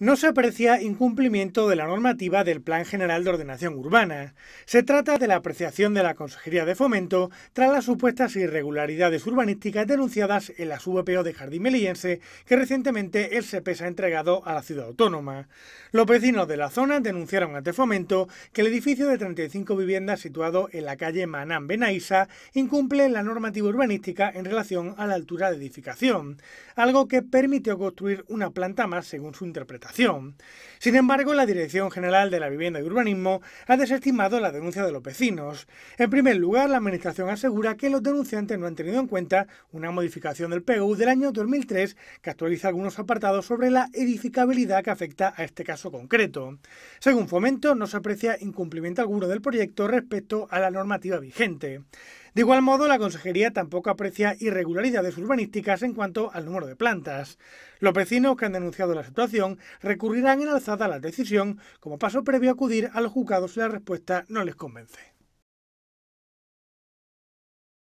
no se aprecia incumplimiento de la normativa del Plan General de Ordenación Urbana. Se trata de la apreciación de la Consejería de Fomento tras las supuestas irregularidades urbanísticas denunciadas en la VPO de Jardín Meliense que recientemente el se ha entregado a la ciudad autónoma. Los vecinos de la zona denunciaron ante Fomento que el edificio de 35 viviendas situado en la calle Manán Benaisa incumple la normativa urbanística en relación a la altura de edificación, algo que permitió construir una planta más según su interpretación. Sin embargo, la Dirección General de la Vivienda y Urbanismo ha desestimado la denuncia de los vecinos. En primer lugar, la Administración asegura que los denunciantes no han tenido en cuenta una modificación del PU del año 2003 que actualiza algunos apartados sobre la edificabilidad que afecta a este caso concreto. Según Fomento, no se aprecia incumplimiento alguno del proyecto respecto a la normativa vigente. De igual modo, la Consejería tampoco aprecia irregularidades urbanísticas en cuanto al número de plantas. Los vecinos que han denunciado la situación recurrirán en alzada a la decisión como paso previo a acudir a los juzgados si la respuesta no les convence.